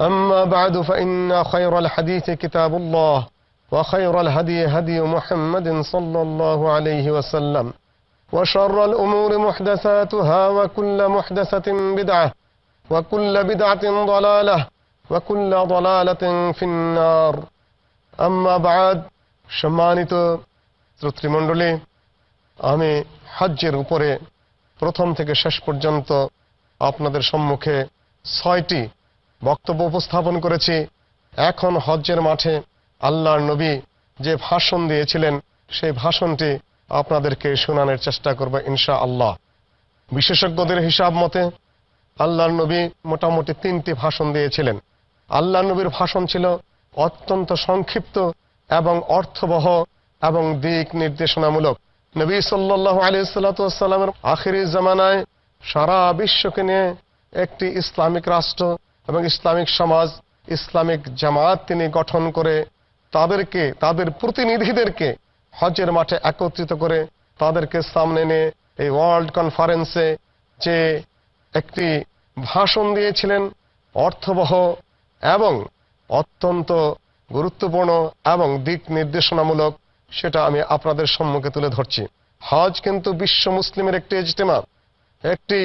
أما بعد فإن خير الحديث كتاب الله وخير الهدي هدي محمد صلى الله عليه وسلم وشر الأمور محدثاتها وكل محدثة بدعة وكل بدعة ضلالة وكل ضلالة في النار أما بعد সম্মানিত مندولي أمي حجر উপরে প্রথম থেকে শেষ পর্যন্ত আপনাদের সম্মুখে ছয়টি বক্তব্য উপস্থাপন করেছি এখন হজ্জের মাঠে আল্লাহর নবী যে ভাষণ দিয়েছিলেন সেই ভাষণটি আপনাদেরকে শোনানোর চেষ্টা করবে ইনশা আল্লাহ বিশেষজ্ঞদের হিসাব মতে আল্লাহর নবী মোটামুটি তিনটি ভাষণ দিয়েছিলেন আল্লাহ নবীর ভাষণ ছিল অত্যন্ত সংক্ষিপ্ত এবং অর্থবহ এবং দিক নির্দেশনামূলক নবী সাল্লাহ আলী সাল্লাতামের আখিরি জামানায় সারা বিশ্বকে নিয়ে একটি ইসলামিক রাষ্ট্র এবং ইসলামিক সমাজ ইসলামিক জামাত তিনি গঠন করে তাদেরকে তাদের প্রতিনিধিদেরকে হজের মাঠে একত্রিত করে তাদেরকে সামনে এনে এই ওয়ার্ল্ড কনফারেন্সে যে একটি ভাষণ দিয়েছিলেন অর্থবহ এবং অত্যন্ত গুরুত্বপূর্ণ এবং দিক নির্দেশনামূলক সেটা আমি আপনাদের সম্মুখে তুলে ধরছি হজ কিন্তু বিশ্ব মুসলিমের একটি ইজতেমা একটি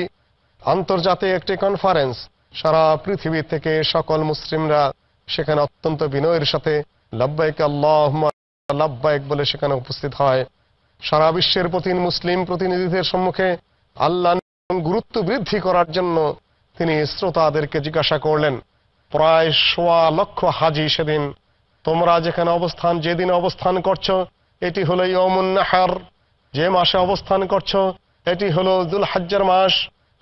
আন্তর্জাতিক একটি কনফারেন্স সারা পৃথিবী থেকে সকল মুসলিমরা সেখানে অত্যন্ত বিনয়ের সাথে লব্বাইক আল্লাহ লাব্বাইক বলে সেখানে উপস্থিত হয় সারা বিশ্বের প্রতি মুসলিম প্রতিনিধিদের সম্মুখে আল্লাহ গুরুত্ব বৃদ্ধি করার জন্য তিনি শ্রোতাদেরকে জিজ্ঞাসা করলেন প্রায় সোয়া লক্ষ হাজি সেদিন তোমরা যেখানে অবস্থান যেদিন অবস্থান করছো এটি হলো ইয়মুন্নাহার যে মাসে অবস্থান করছো এটি হলো দুল হাজার মাস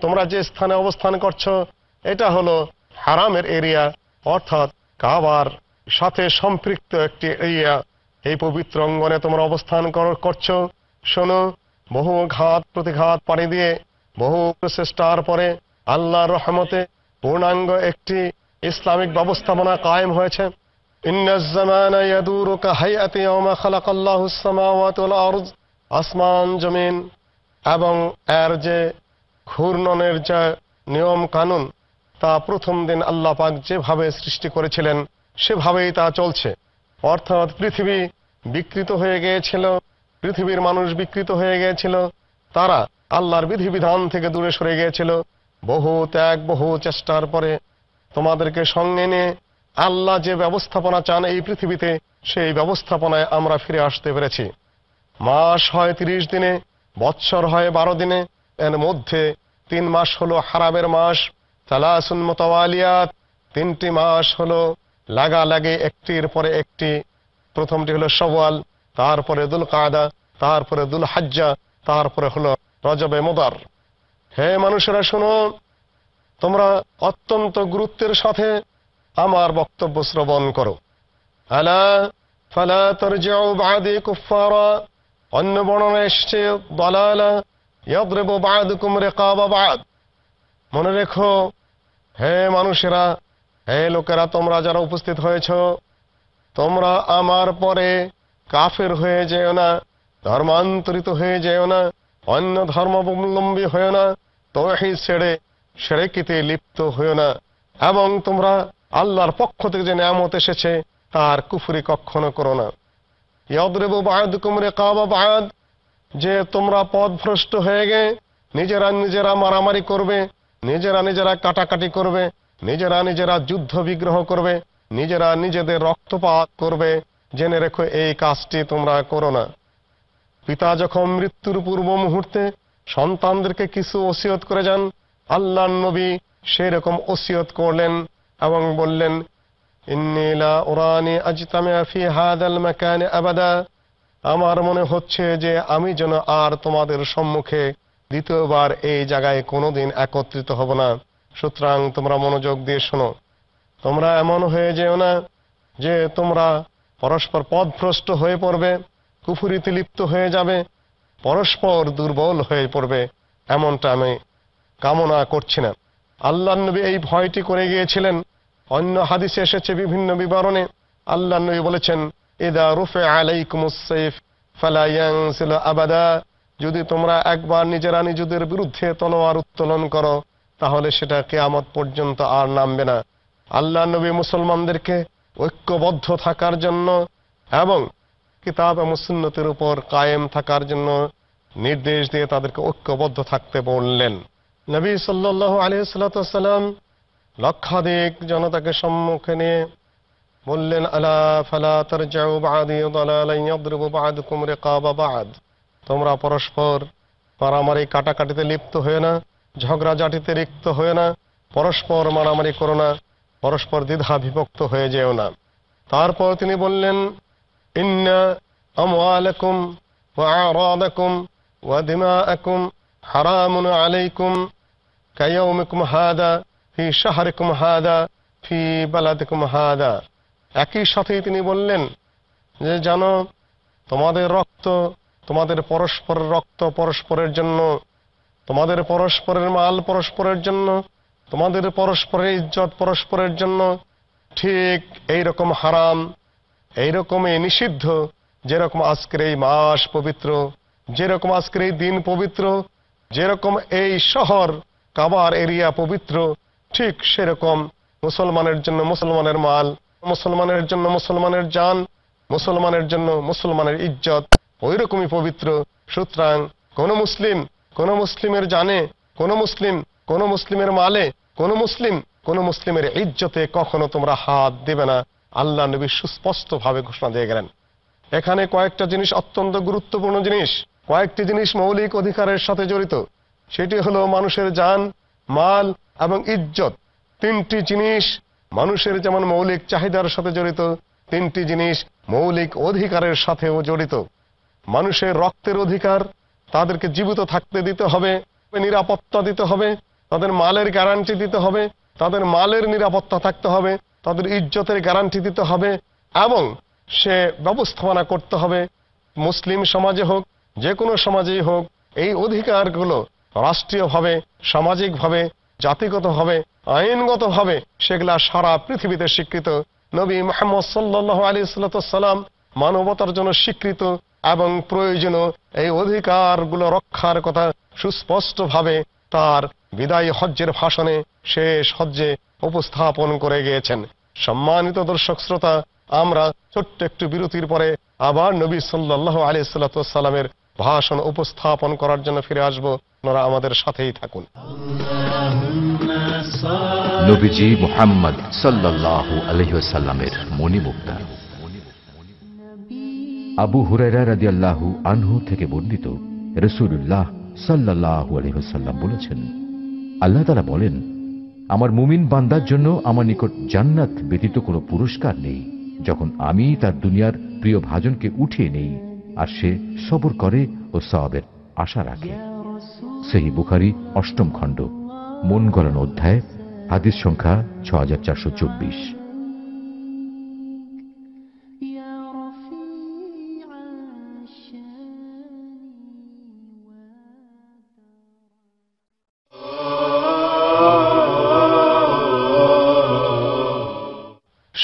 তোমরা যে স্থানে অবস্থান করছো এটা হলো হারামের এরিয়া অর্থাৎ কাবার সাথে সম্পৃক্ত একটি এরিয়া এই পবিত্র অঙ্গনে তোমরা অবস্থান করছো শোনো বহু ঘাত প্রতিঘাত পানি দিয়ে বহু প্রচেষ্টার পরে আল্লাহর রহমতে পূর্ণাঙ্গ একটি ইসলামিক ব্যবস্থাপনা কায়েম হয়েছে আসমান জমিন এবং এর যে ঘূর্ণনের যে নিয়ম কানুন তা প্রথম দিন আল্লাহ পাক যেভাবে সৃষ্টি করেছিলেন সেভাবেই তা চলছে অর্থাৎ পৃথিবী বিকৃত হয়ে গিয়েছিল পৃথিবীর মানুষ বিকৃত হয়ে গিয়েছিল তারা আল্লাহর বিধিবিধান থেকে দূরে সরে গিয়েছিল বহু ত্যাগ বহু চেষ্টার পরে তোমাদেরকে সঙ্গে নিয়ে আল্লাহ যে ব্যবস্থাপনা চান এই পৃথিবীতে সেই ব্যবস্থাপনায় আমরা ফিরে আসতে পেরেছি মাস হয় তিরিশ দিনে বৎসর হয় বারো দিনে এর মধ্যে তিন মাস হলো হারামের মাস তালাসুন মোতাওয়ালিয়াত তিনটি মাস হলো লাগে একটির পরে একটি প্রথমটি হলো সওয়াল তারপরে দুল কাদা তারপরে দুল হাজ্জা তারপরে হলো রজবে মোদার হে মানুষেরা শুনো তোমরা অত্যন্ত গুরুত্বের সাথে আমার বক্তব্য শ্রবণ করো আলা ফালা তরজাউ বাদি কুফারা অন্য বর্ণনা এসছে দলালা ইয়াদরিবু বাদুকুম রিকাবা বাদ মনে রেখো হে মানুষেরা হে লোকেরা তোমরা যারা উপস্থিত হয়েছ তোমরা আমার পরে কাফের হয়ে যেও না ধর্মান্তরিত হয়ে যেও না অন্য ধর্মাবলম্বী হয়েও না তোহি ছেড়ে সেরেকিতে লিপ্ত হয়েও না এবং তোমরা আল্লাহর পক্ষ থেকে যে নামত এসেছে তার কুফুরি কখনো করো না ইয়দ্রেব বায়দ কুমরে কাবা বায়দ যে তোমরা ভ্রষ্ট হয়ে গে নিজেরা নিজেরা মারামারি করবে নিজেরা নিজেরা কাটাকাটি করবে নিজেরা নিজেরা যুদ্ধ বিগ্রহ করবে নিজেরা নিজেদের রক্তপাত করবে জেনে রেখো এই কাজটি তোমরা করো না পিতা যখন মৃত্যুর পূর্ব মুহূর্তে সন্তানদেরকে কিছু ওসিয়ত করে যান আল্লাহ নবী সেই রকম ওসিয়ত করলেন এবং বললেন ওরানি ফি আমার মনে হচ্ছে যে আমি যেন আর তোমাদের সম্মুখে দ্বিতীয়বার এই জায়গায় কোনোদিন একত্রিত হব না সুতরাং তোমরা মনোযোগ দিয়ে শোনো তোমরা এমন হয়ে যেও না যে তোমরা পরস্পর পদভ্রষ্ট হয়ে পড়বে কুফুরিতে লিপ্ত হয়ে যাবে পরস্পর দুর্বল হয়ে পড়বে এমনটা আমি কামনা করছি না আল্লাহ নবী এই ভয়টি করে গিয়েছিলেন অন্য হাদিসে এসেছে বিভিন্ন বিবরণে আল্লাহ নবী বলেছেন এদা রুফে আলাইকুম ফালাইয়াং ফালা আবাদা যদি তোমরা একবার নিজেরা নিজেদের বিরুদ্ধে তলোয়ার উত্তোলন করো তাহলে সেটা কেয়ামত পর্যন্ত আর নামবে না আল্লাহ নবী মুসলমানদেরকে ঐক্যবদ্ধ থাকার জন্য এবং কিতাব মুসুন্নতির উপর কায়েম থাকার জন্য নির্দেশ দিয়ে তাদেরকে ঐক্যবদ্ধ থাকতে বললেন নবী সাল্ল আলী সাল্লাম লক্ষাধিক জনতাকে সম্মুখে নিয়ে বললেন আলা ফালা তার বাদ তোমরা পরস্পর মারামারি কাটাকাটিতে লিপ্ত হয়ে না ঝগড়াঝাটিতে লিপ্ত হয়ে না পরস্পর মারামারি করো না পরস্পর দ্বিধা বিভক্ত হয়ে যেও না তারপর তিনি বললেন ফি ফি একই সাথেই তিনি বললেন যে জানো তোমাদের রক্ত তোমাদের পরস্পরের রক্ত পরস্পরের জন্য তোমাদের পরস্পরের মাল পরস্পরের জন্য তোমাদের পরস্পরের ইজ্জত পরস্পরের জন্য ঠিক এই রকম হারাম এই রকমে নিষিদ্ধ যেরকম আজকের এই মাস পবিত্র যেরকম আজকের এই দিন পবিত্র যেরকম এই শহর কাবার এরিয়া পবিত্র ঠিক সেরকম মুসলমানের জন্য মুসলমানের মাল মুসলমানের জন্য মুসলমানের যান মুসলমানের জন্য মুসলমানের ইজ্জত ওই রকমই পবিত্র সুতরাং কোন মুসলিম কোন মুসলিমের জানে কোন মুসলিম কোন মুসলিমের মালে কোন মুসলিম কোন মুসলিমের ইজ্জতে কখনো তোমরা হাত দেবে না আল্লাহ নবী সুস্পষ্ট ভাবে ঘোষণা দিয়ে গেলেন এখানে কয়েকটা জিনিস অত্যন্ত গুরুত্বপূর্ণ জিনিস কয়েকটি জিনিস মৌলিক অধিকারের সাথে জড়িত সেটি হলো মানুষের যান মাল এবং ইজ্জত তিনটি জিনিস মানুষের যেমন মৌলিক চাহিদার সাথে জড়িত তিনটি জিনিস মৌলিক অধিকারের সাথেও জড়িত মানুষের রক্তের অধিকার তাদেরকে জীবিত থাকতে দিতে হবে নিরাপত্তা দিতে হবে তাদের মালের গ্যারান্টি দিতে হবে তাদের মালের নিরাপত্তা থাকতে হবে তাদের ইজ্জতের গ্যারান্টি দিতে হবে এবং সে ব্যবস্থাপনা করতে হবে মুসলিম সমাজে হোক যে কোনো সমাজেই হোক এই অধিকারগুলো রাষ্ট্রীয়ভাবে সামাজিকভাবে জাতিগতভাবে আইনগতভাবে সেগুলা সারা পৃথিবীতে স্বীকৃত নবী মোহাম্মদ সাল্লাহ আলী সাল্লাম মানবতার জন্য স্বীকৃত এবং প্রয়োজনীয় এই অধিকারগুলো রক্ষার কথা সুস্পষ্টভাবে তার বিদায় হজ্জের ভাষণে শেষ হজ্জে উপস্থাপন করে গিয়েছেন সম্মানিত দর্শক শ্রোতা আমরা ছোট্ট একটু বিরতির পরে আবার নবী সাল্লাহ আলি সাল্লাতামের ভাষণ উপস্থাপন করার জন্য ফিরে আসব আপনারা আমাদের সাথেই থাকুন নবীজি মোহাম্মদ সাল্লাহ আলহিসাল্লামের মণিমুক্তা আবু হুরাইরা রাদিয়াল্লাহু আনহু থেকে বর্ণিত রসুল্লাহ সাল্লাহ আলহ্লাম বলেছেন আল্লাহ তালা বলেন আমার মুমিন বান্দার জন্য আমার নিকট জান্নাত ব্যতীত কোনো পুরস্কার নেই যখন আমি তার দুনিয়ার প্রিয় ভাজনকে উঠিয়ে নেই আর সে সবর করে ও সবের আশা রাখে সেই বুখারি অষ্টম খণ্ড মন গলন অধ্যায় হাদিস সংখ্যা ছ হাজার চারশো চব্বিশ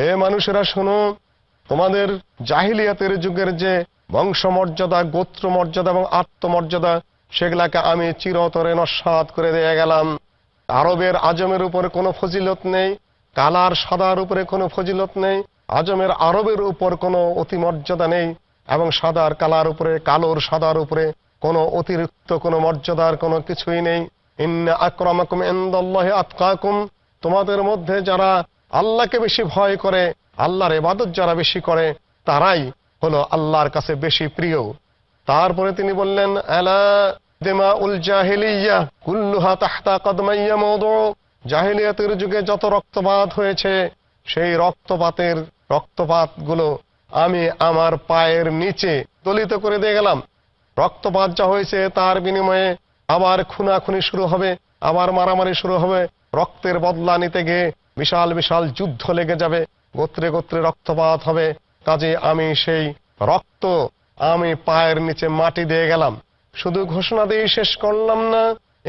হে মানুষেরা শোনো তোমাদের জাহিলিয়াতের যুগের যে বংশমর্যাদা গোত্রমর্যাদা এবং আত্মমর্যাদা সেগুলাকে আমি চিরতরে নস্বাত করে দিয়ে গেলাম আরবের আজমের উপরে কোনো ফজিলত নেই কালার সাদার উপরে কোনো ফজিলত নেই আজমের আরবের উপর কোনো অতিমর্যাদা নেই এবং সাদার কালার উপরে কালোর সাদার উপরে কোনো অতিরিক্ত কোনো মর্যাদার কোনো কিছুই নেই ইন্না আক্রমাকুম এন্দাল্লাহে আতকাকুম তোমাদের মধ্যে যারা আল্লাহকে বেশি ভয় করে আল্লাহর এবাদত যারা বেশি করে তারাই হলো আল্লাহর কাছে বেশি প্রিয় তারপরে তিনি বললেন উল জাহিলিয়া কদমাইয়া জাহিলিয়াতের যুগে যত রক্তপাত হয়েছে সেই রক্তপাতের রক্তপাতগুলো আমি আমার পায়ের নিচে দলিত করে দিয়ে গেলাম রক্তপাত যা হয়েছে তার বিনিময়ে আবার খুনাখুনি শুরু হবে আবার মারামারি শুরু হবে রক্তের বদলা নিতে গিয়ে বিশাল বিশাল যুদ্ধ লেগে যাবে গোত্রে গোত্রে রক্তপাত হবে কাজে আমি সেই রক্ত আমি পায়ের নিচে মাটি দিয়ে গেলাম শুধু ঘোষণা দিয়ে শেষ করলাম না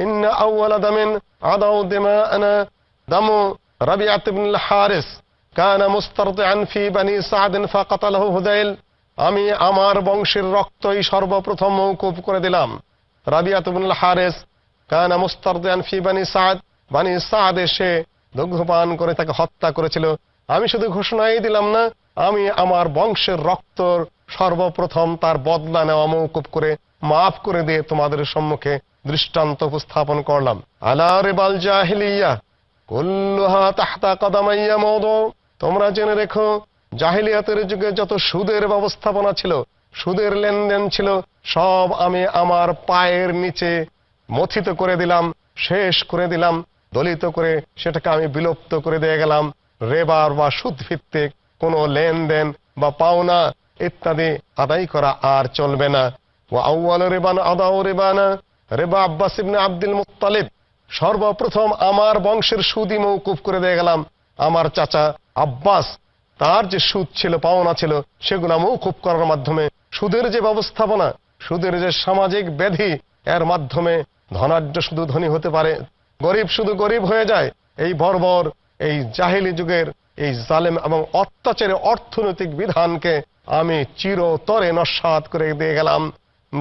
ইন্না আউয়ালা দামিন আদাউ দিমাআনা দামু রাবিআত ইবনুল হারিস আমি আমার বংশের রক্তই সর্বপ্রথম মৌকুব করে দিলাম রাবিআত ইবনুল হারিস কানা মুস্তারদিআন ফি বানি সাদ বানি সাদে সে দগ্ধপান করে তাকে হত্যা করেছিল আমি শুধু ঘোষণাই দিলাম না আমি আমার বংশের রক্ত সর্বপ্রথম তার বদলা নেওয়া মৌকুব করে মাফ করে দিয়ে তোমাদের সম্মুখে দৃষ্টান্ত উপস্থাপন করলাম আলা রেবাল জাহিলিয়া মদ তোমরা জেনে রেখো জাহিলিয়াতের যুগে যত সুদের ব্যবস্থাপনা ছিল সুদের লেনদেন ছিল সব আমি আমার পায়ের নিচে মথিত করে দিলাম শেষ করে দিলাম দলিত করে সেটাকে আমি বিলুপ্ত করে দিয়ে গেলাম রেবার বা সুদ ভিত্তিক কোনো লেনদেন বা পাওনা ইত্যাদি আদায় করা আর চলবে না ও রেবানা রেবা আব্বাস সর্বপ্রথম আমার বংশের সুদই মৌকুফ করে দিয়ে গেলাম আমার চাচা আব্বাস তার যে সুদ ছিল পাওনা ছিল সেগুলো মৌকুফ করার মাধ্যমে সুদের যে ব্যবস্থাপনা সুদের যে সামাজিক ব্যাধি এর মাধ্যমে ধনাঢ্য শুধু ধনী হতে পারে গরিব শুধু গরিব হয়ে যায় এই বর্বর এই জাহিলি যুগের এই জালেম এবং অত্যাচারের অর্থনৈতিক বিধানকে আমি চিরতরে নস্বাত করে দিয়ে গেলাম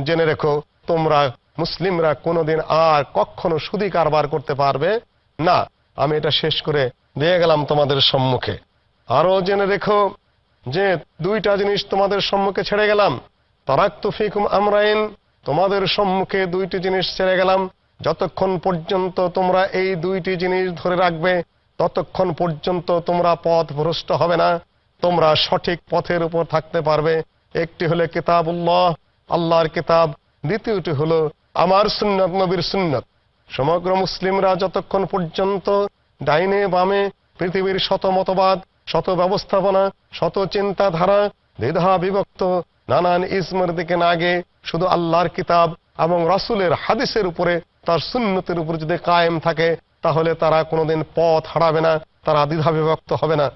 জেনে রেখো তোমরা মুসলিমরা কোনোদিন আর কখনো সুদি কারবার করতে পারবে না আমি এটা শেষ করে দিয়ে গেলাম তোমাদের সম্মুখে আরও জেনে রেখো যে দুইটা জিনিস তোমাদের সম্মুখে ছেড়ে গেলাম তারাক ফিকুম আমরাইন তোমাদের সম্মুখে দুইটি জিনিস ছেড়ে গেলাম যতক্ষণ পর্যন্ত তোমরা এই দুইটি জিনিস ধরে রাখবে ততক্ষণ পর্যন্ত তোমরা পথ ভ্রষ্ট হবে না তোমরা সঠিক পথের উপর থাকতে পারবে একটি হলে উল্লাহ আল্লাহর কিতাব দ্বিতীয়টি হলো আমার সুন্নত নবীর সুন্নত সমগ্র মুসলিমরা যতক্ষণ পর্যন্ত ডাইনে বামে পৃথিবীর শত মতবাদ শত ব্যবস্থাপনা শত চিন্তাধারা দ্বিধা বিভক্ত নানান ইসমের দিকে না শুধু আল্লাহর কিতাব এবং রাসুলের হাদিসের উপরে তার সুন্নতের উপর যদি কায়েম থাকে তাহলে তারা কোনোদিন পথ হারাবে না তারা দ্বিধা বিভক্ত হবে না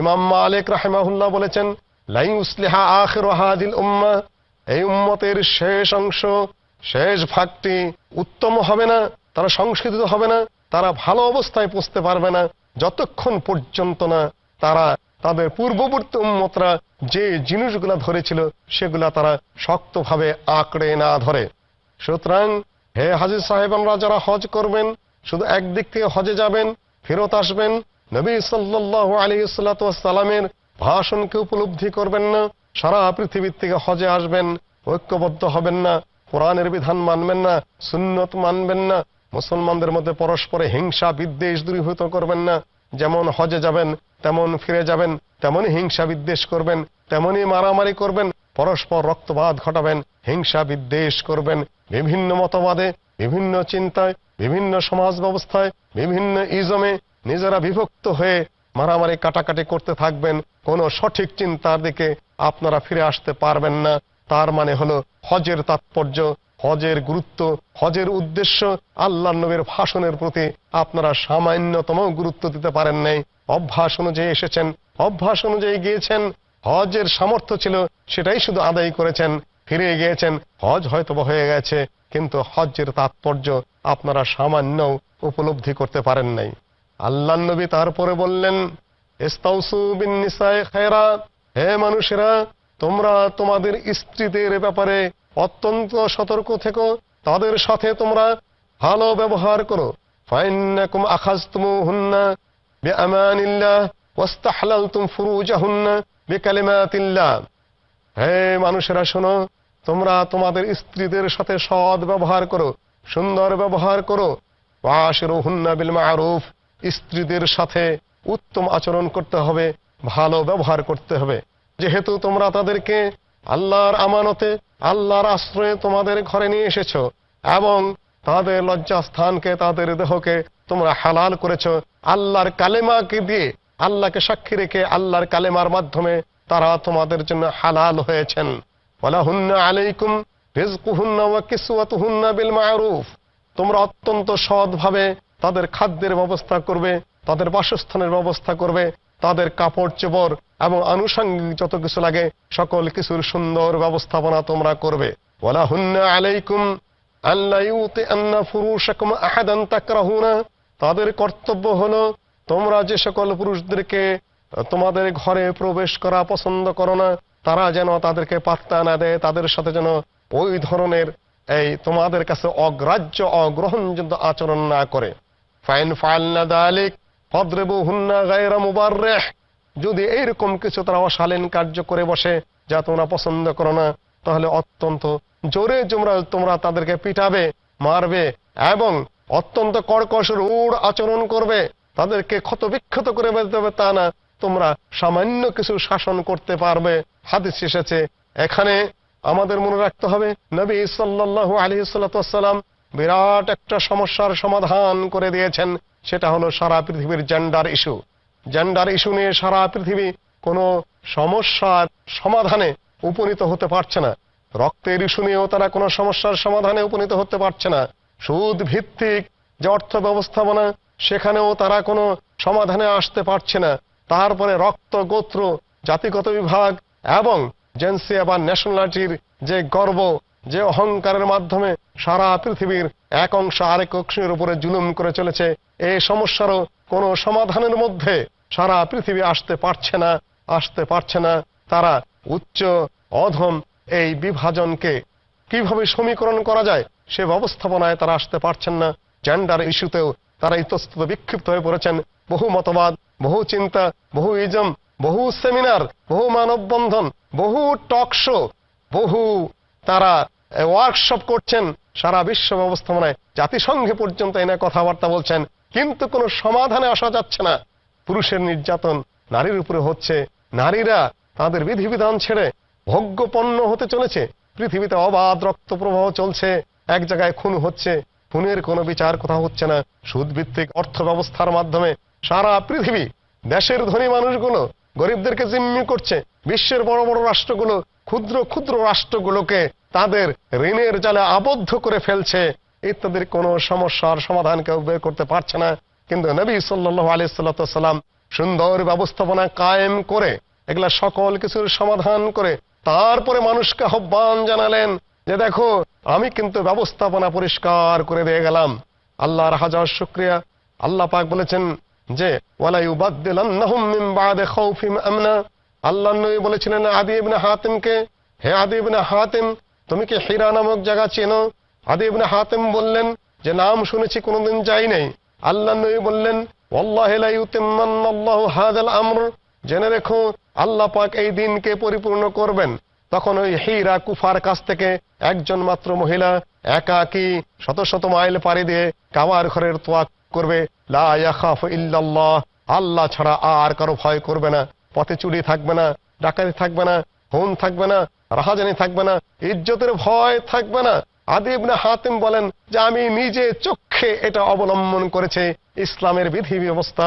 ইমাম মালিক রাহেমাহুল্লাহ বলেছেন এই উম্মতের শেষ অংশ শেষ ভাগটি উত্তম হবে না তারা সংশোধিত হবে না তারা ভালো অবস্থায় পৌঁছতে পারবে না যতক্ষণ পর্যন্ত না তারা তাদের পূর্ববর্তী উম্মতরা যে জিনিসগুলা ধরেছিল সেগুলা তারা শক্তভাবে আঁকড়ে না ধরে সুতরাং হে হাজি আমরা যারা হজ করবেন শুধু একদিক থেকে হজে যাবেন ফেরত আসবেন নবী সাল্লাহ আলী সালামের ভাষণকে উপলব্ধি করবেন না সারা পৃথিবীর থেকে হজে আসবেন ঐক্যবদ্ধ হবেন না কোরআনের বিধান মানবেন না সুন্নত মানবেন না মুসলমানদের মধ্যে পরস্পরে হিংসা বিদ্বেষ দূরীভূত করবেন না যেমন হজে যাবেন তেমন ফিরে যাবেন তেমনই হিংসা বিদ্বেষ করবেন তেমনই মারামারি করবেন পরস্পর রক্তপাত ঘটাবেন হিংসা বিদ্বেষ করবেন বিভিন্ন মতবাদে বিভিন্ন চিন্তায় বিভিন্ন সমাজ ব্যবস্থায় বিভিন্ন ইজমে নিজেরা বিভক্ত হয়ে মারামারি কাটাকাটি করতে থাকবেন কোনো সঠিক চিন্তার দিকে আপনারা ফিরে আসতে পারবেন না তার মানে হলো হজের তাৎপর্য হজের গুরুত্ব হজের উদ্দেশ্য আল্লাহ নবীর ভাষণের প্রতি আপনারা সামান্যতম গুরুত্ব দিতে পারেন নাই অভ্যাস অনুযায়ী এসেছেন অভ্যাস অনুযায়ী গিয়েছেন হজের সামর্থ্য ছিল সেটাই শুধু আদায় করেছেন ফিরে গিয়েছেন হজ হয়তো হয়ে গেছে কিন্তু হজের তাৎপর্য আপনারা সামান্য উপলব্ধি করতে পারেন নাই আল্লাহ নবী তারপরে বললেন হে মানুষেরা তোমরা তোমাদের স্ত্রীদের ব্যাপারে অত্যন্ত সতর্ক থেকো তাদের সাথে তোমরা ভালো ব্যবহার করো আখাজ আখাজতুমুহুন্না বিআমানিল্লাহ বেকালেমাতিল্লা হে মানুষেরা শোনো তোমরা তোমাদের স্ত্রীদের সাথে সৎ ব্যবহার করো সুন্দর ব্যবহার করো ওয়াশের হুন্না বিল মারুফ স্ত্রীদের সাথে উত্তম আচরণ করতে হবে ভালো ব্যবহার করতে হবে যেহেতু তোমরা তাদেরকে আল্লাহর আমানতে আল্লাহর আশ্রয়ে তোমাদের ঘরে নিয়ে এসেছ এবং তাদের লজ্জাস্থানকে তাদের দেহকে তোমরা হালাল করেছ আল্লাহর কালেমাকে দিয়ে আল্লাহকে সাক্ষী রেখে আল্লাহর কালেমার মাধ্যমে তারা তোমাদের জন্য হালাল হয়েছেন আলাইকুম তোমরা অত্যন্ত সৎভাবে তাদের খাদ্যের ব্যবস্থা করবে তাদের বাসস্থানের ব্যবস্থা করবে তাদের কাপড় চোপড় এবং আনুষঙ্গিক যত কিছু লাগে সকল কিছুর সুন্দর ব্যবস্থাপনা তোমরা করবে হুন্না আলাইকুম আল্লাহ আন্না ফুরুষ আহাদান তাদের কর্তব্য হলো তোমরা যে সকল পুরুষদেরকে তোমাদের ঘরে প্রবেশ করা পছন্দ করো না তারা যেন তাদেরকে পাত্তা না দেয় তাদের সাথে যেন ওই ধরনের এই তোমাদের কাছে অগ্রাহ্য অগ্রহণযোগ্য আচরণ না করে ফাইন ফাইলনা দালিক ফদ্রেবু হুন্না গায়রা মুবার রেহ যদি এইরকম কিছু তারা অশালীন কার্য করে বসে যা তোমরা পছন্দ করো না তাহলে অত্যন্ত জোরে তোমরা তোমরা তাদেরকে পিটাবে মারবে এবং অত্যন্ত কর্কশ রূঢ় আচরণ করবে তাদেরকে ক্ষত বিক্ষত করে বেঁধতে হবে তা না তোমরা সামান্য কিছু শাসন করতে পারবে হাদিস এসেছে এখানে আমাদের মনে রাখতে হবে নবী সাল্লাহ আলী সাল্লাম বিরাট একটা সমস্যার সমাধান করে দিয়েছেন সেটা হলো সারা পৃথিবীর জেন্ডার ইস্যু জেন্ডার ইস্যু নিয়ে সারা পৃথিবী কোনো সমস্যার সমাধানে উপনীত হতে পারছে না রক্তের ইস্যু নিয়েও তারা কোনো সমস্যার সমাধানে উপনীত হতে পারছে না সুদ ভিত্তিক যে অর্থ ব্যবস্থাপনা সেখানেও তারা কোনো সমাধানে আসতে পারছে না তারপরে রক্ত গোত্র জাতিগত বিভাগ এবং জেন্সিয়া বা ন্যাশনালিটির যে গর্ব যে অহংকারের মাধ্যমে সারা পৃথিবীর এক অংশ আরেক অংশের উপরে জুলুম করে চলেছে এই সমস্যারও কোনো সমাধানের মধ্যে সারা পৃথিবী আসতে পারছে না আসতে পারছে না তারা উচ্চ অধম এই বিভাজনকে কিভাবে সমীকরণ করা যায় সে ব্যবস্থাপনায় তারা আসতে পারছেন না জেন্ডার ইস্যুতেও তারা ইতস্তত বিক্ষিপ্ত হয়ে পড়েছেন বহু মতবাদ বহু চিন্তা বহু ইজম বহু সেমিনার বহু মানববন্ধন বহু টক শো বহু তারা ওয়ার্কশপ করছেন সারা বিশ্ব ব্যবস্থাপনায় মানে জাতিসংঘে পর্যন্ত এনে কথাবার্তা বলছেন কিন্তু কোনো সমাধানে আসা যাচ্ছে না পুরুষের নির্যাতন নারীর উপরে হচ্ছে নারীরা তাদের বিধিবিধান ছেড়ে ভোগ্যপন্ন হতে চলেছে পৃথিবীতে অবাধ রক্ত প্রবাহ চলছে এক জায়গায় খুন হচ্ছে খুনের কোনো বিচার কোথাও হচ্ছে না সুদভিত্তিক অর্থ ব্যবস্থার মাধ্যমে সারা পৃথিবী দেশের ধনী মানুষগুলো গরিবদেরকে জিম্মি করছে বিশ্বের বড় বড় রাষ্ট্রগুলো ক্ষুদ্র ক্ষুদ্র রাষ্ট্রগুলোকে তাদের ঋণের জালে আবদ্ধ করে ফেলছে ইত্যাদির কোনো সমস্যার সমাধান কেউ বের করতে পারছে না কিন্তু নবী সাল্লু আলি সাল্লাম সুন্দর ব্যবস্থাপনা কায়েম করে এগুলা সকল কিছুর সমাধান করে তারপরে মানুষকে আহ্বান জানালেন যে দেখো আমি কিন্তু ব্যবস্থাপনা পরিষ্কার করে দিয়ে গেলাম আল্লাহর হাজার শুক্রিয়া আল্লাহ পাক বলেছেন যে আল্লাহ বলেছিলেন আদি ইবনে হাতিমকে হে আদি ইবনে হাতিম তুমি কি হীরা নামক জায়গা চেনো আদি ইবনে হাতিম বললেন যে নাম শুনেছি কোনোদিন যাই নাই আল্লাহ নবী বললেন আমর জেনে রেখো আল্লাহ পাক এই দিনকে পরিপূর্ণ করবেন তখন ওই হিরা কুফার কাছ থেকে একজন মাত্র মহিলা একাকি শত শত মাইল পাড়ি দিয়ে কামার ঘরের তোয়া করবে লাফ ইল্লাল্লাহ আল্লাহ ছাড়া আর কারো ভয় করবে না পথে চুরি থাকবে না ডাকাতি থাকবে না হোম থাকবে না রাহাজানি থাকবে না ইজ্জতের ভয় থাকবে না না হাতিম বলেন যে আমি নিজে চক্ষে এটা অবলম্বন করেছে ইসলামের বিধি ব্যবস্থা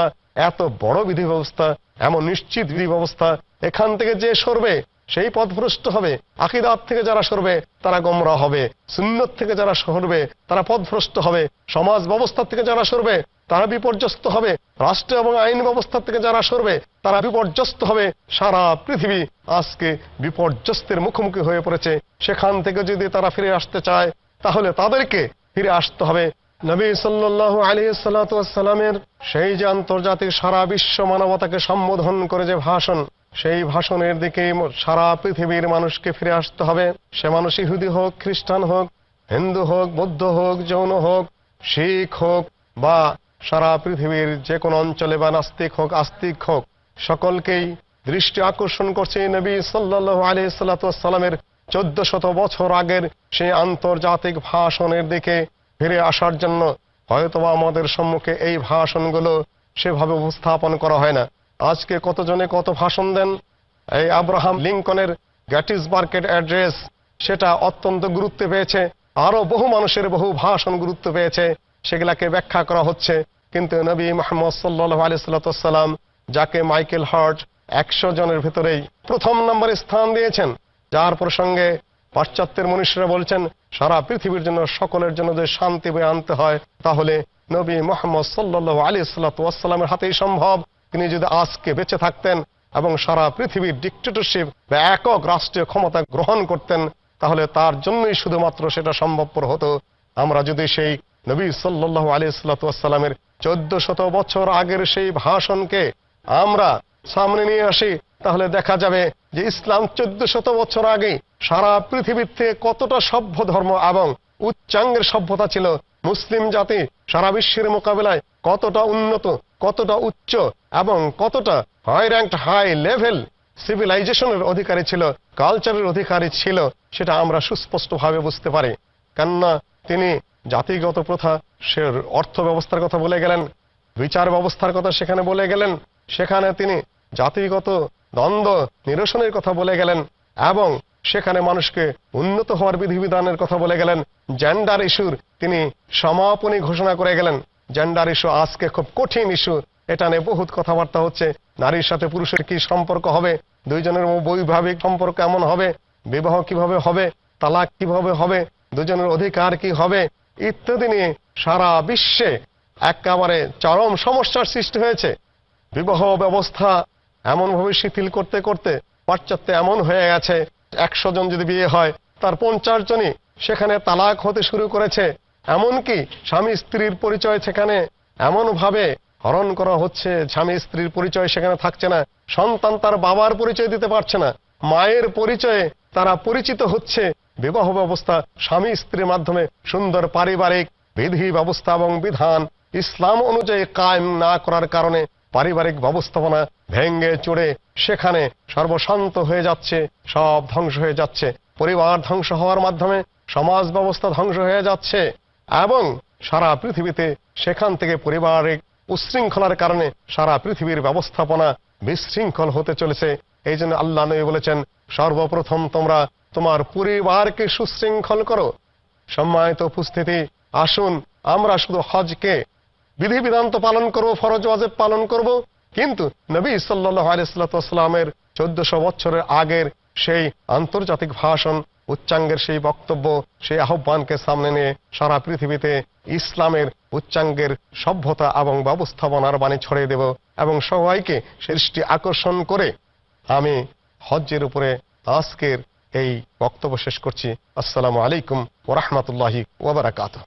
এত বড় বিধি ব্যবস্থা এমন নিশ্চিত বিধি ব্যবস্থা এখান থেকে যে সরবে সেই পথভ্রষ্ট হবে আকিদাত থেকে যারা সরবে তারা গমরা হবে সুন্নত থেকে যারা সরবে তারা পথভ্রষ্ট হবে সমাজ ব্যবস্থা থেকে যারা সরবে তারা বিপর্যস্ত হবে রাষ্ট্র এবং আইন ব্যবস্থা থেকে যারা সরবে তারা বিপর্যস্ত হবে সারা পৃথিবী আজকে বিপর্যস্তের মুখোমুখি হয়ে পড়েছে সেখান থেকে যদি তারা ফিরে আসতে চায় তাহলে তাদেরকে ফিরে আসতে হবে নবী সাল্লাহ আলী সাল্লাতামের সেই যে আন্তর্জাতিক সারা বিশ্ব মানবতাকে সম্বোধন করে যে ভাষণ সেই ভাষণের দিকে সারা পৃথিবীর মানুষকে ফিরে আসতে হবে সে মানুষ ইহুদি হোক খ্রিস্টান হোক হিন্দু হোক বৌদ্ধ হোক যৌন হোক শিখ হোক বা সারা পৃথিবীর যে কোনো অঞ্চলে বা নাস্তিক হোক আস্তিক হোক সকলকেই দৃষ্টি আকর্ষণ করছে নবী সাল্লাহ আলি সাল্লাতামের চোদ্দ শত বছর আগের সেই আন্তর্জাতিক ভাষণের দিকে ফিরে আসার জন্য হয়তো আমাদের সম্মুখে এই ভাষণগুলো সেভাবে উপস্থাপন করা হয় না আজকে কতজনে কত ভাষণ দেন এই আব্রাহাম লিঙ্কনের গ্যাটিস মার্কেট অ্যাড্রেস সেটা অত্যন্ত গুরুত্ব পেয়েছে আরো বহু মানুষের বহু ভাষণ গুরুত্ব পেয়েছে সেগুলাকে ব্যাখ্যা করা হচ্ছে কিন্তু নবী মোহাম্মদ সাল্লাহ আলি সাল্লাতাম যাকে মাইকেল হার্ট একশো জনের ভেতরেই প্রথম নম্বরে স্থান দিয়েছেন যার প্রসঙ্গে পাশ্চাত্যের মনীষীরা বলছেন সারা পৃথিবীর জন্য সকলের জন্য যে শান্তি বয়ে আনতে হয় তাহলে নবী মোহাম্মদ সাল্লাহ আলী সাল্লাতামের হাতেই সম্ভব তিনি যদি আজকে বেঁচে থাকতেন এবং সারা পৃথিবীর ডিক্টেটরশিপ বা একক রাষ্ট্রীয় ক্ষমতা গ্রহণ করতেন তাহলে তার জন্যই শুধুমাত্র সেটা সম্ভবপর হতো আমরা যদি সেই নবী সাল্লু আলি সাল্লাতামের চোদ্দ শত বছর আগের সেই ভাষণকে আমরা সামনে নিয়ে আসি তাহলে দেখা যাবে যে ইসলাম চোদ্দ শত বছর আগে সারা পৃথিবীর থেকে কতটা সভ্য ধর্ম এবং উচ্চাঙ্গের সভ্যতা ছিল মুসলিম জাতি সারা বিশ্বের মোকাবেলায় কতটা উন্নত কতটা উচ্চ এবং কতটা হাই র্যাঙ্কড হাই লেভেল সিভিলাইজেশনের অধিকারী ছিল কালচারের অধিকারী ছিল সেটা আমরা সুস্পষ্টভাবে বুঝতে পারি কেননা তিনি জাতিগত প্রথা সে অর্থ ব্যবস্থার কথা বলে গেলেন বিচার ব্যবস্থার কথা সেখানে বলে গেলেন সেখানে তিনি জাতিগত দ্বন্দ্ব নিরসনের কথা বলে গেলেন এবং সেখানে মানুষকে উন্নত হওয়ার বিধিবিধানের কথা বলে গেলেন জেন্ডার ইস্যুর তিনি সমাপনী ঘোষণা করে গেলেন জেন্ডার ইস্যু আজকে খুব কঠিন ইস্যু এটা নিয়ে বহুত কথাবার্তা হচ্ছে নারীর সাথে পুরুষের কি সম্পর্ক হবে দুইজনের বৈভাবিক সম্পর্ক এমন হবে বিবাহ কিভাবে হবে তালাক কিভাবে হবে দুজনের অধিকার কি হবে ইত্যাদি নিয়ে সারা বিশ্বে একেবারে চরম সমস্যার সৃষ্টি হয়েছে বিবাহ ব্যবস্থা এমনভাবে শিথিল করতে করতে পাশ্চাত্যে এমন হয়ে গেছে একশো জন যদি বিয়ে হয় তার পঞ্চাশ জনই সেখানে তালাক হতে শুরু করেছে এমনকি স্বামী স্ত্রীর পরিচয় সেখানে এমনভাবে হরণ করা হচ্ছে স্বামী স্ত্রীর পরিচয় সেখানে থাকছে না সন্তান তার বাবার পরিচয় দিতে পারছে না মায়ের পরিচয়ে তারা পরিচিত হচ্ছে বিবাহ ব্যবস্থা স্বামী স্ত্রীর মাধ্যমে সুন্দর পারিবারিক বিধি ব্যবস্থা এবং বিধান ইসলাম অনুযায়ী কায়েম না করার কারণে পারিবারিক ব্যবস্থাপনা ভেঙ্গে চড়ে সেখানে সর্বশান্ত হয়ে যাচ্ছে সব ধ্বংস হয়ে যাচ্ছে পরিবার ধ্বংস হওয়ার মাধ্যমে সমাজ ব্যবস্থা ধ্বংস হয়ে যাচ্ছে এবং সারা পৃথিবীতে সেখান থেকে পরিবারের উশৃঙ্খলার কারণে সারা পৃথিবীর ব্যবস্থাপনা বিশৃঙ্খল হতে চলেছে এই জন্য আল্লাহ নবী বলেছেন সর্বপ্রথম তোমরা তোমার পরিবারকে সুশৃঙ্খল করো সম্মানিত উপস্থিতি আসুন আমরা শুধু হজকে বিধিবিধান তো পালন করব ফরজ ওয়াজেব পালন করব কিন্তু নবী সাল্লাহ আলিয়াল্লামের চোদ্দশো বছরের আগের সেই আন্তর্জাতিক ভাষণ উচ্চাঙ্গের সেই বক্তব্য সেই আহ্বানকে সামনে নিয়ে সারা পৃথিবীতে ইসলামের উচ্চাঙ্গের সভ্যতা এবং ব্যবস্থাপনার বাণী ছড়িয়ে দেব এবং সবাইকে সৃষ্টি আকর্ষণ করে আমি হজ্জের উপরে আজকের এই বক্তব্য শেষ করছি আসসালামু আলাইকুম ওরহমতুল্লাহি ওবরাকাতা